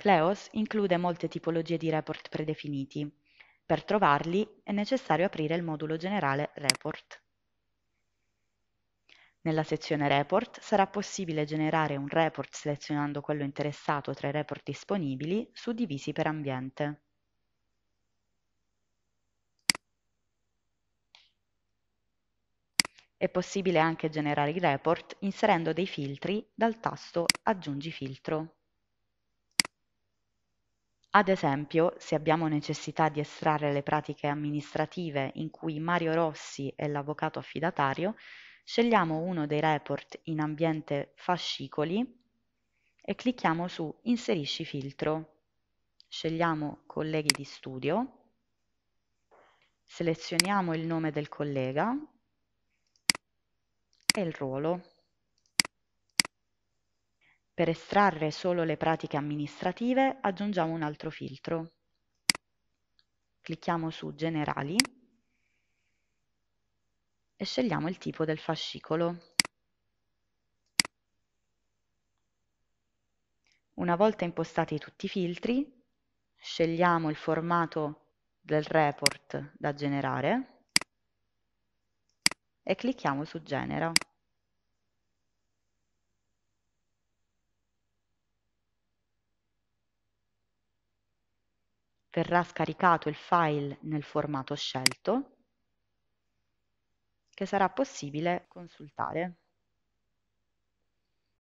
Kleos include molte tipologie di report predefiniti; per trovarli è necessario aprire il modulo generale Report. Nella sezione Report sarà possibile generare un report selezionando quello interessato tra i report disponibili suddivisi per ambiente. È possibile anche generare i report inserendo dei filtri dal tasto Aggiungi filtro. Ad esempio, se abbiamo necessità di estrarre le pratiche amministrative in cui Mario Rossi è l'avvocato affidatario, scegliamo uno dei report in ambiente fascicoli e clicchiamo su Inserisci filtro. Scegliamo Colleghi di studio, selezioniamo il nome del collega e il ruolo. Per estrarre solo le pratiche amministrative aggiungiamo un altro filtro. Clicchiamo su Generali e scegliamo il tipo del fascicolo. Una volta impostati tutti i filtri, scegliamo il formato del report da generare e clicchiamo su Genera. verrà scaricato il file nel formato scelto che sarà possibile consultare.